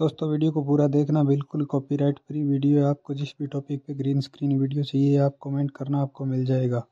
दोस्तों वीडियो को पूरा देखना बिल्कुल कॉपीराइट फ्री वीडियो है आपको जिस भी टॉपिक पे ग्रीन स्क्रीन वीडियो चाहिए आप कमेंट करना आपको मिल जाएगा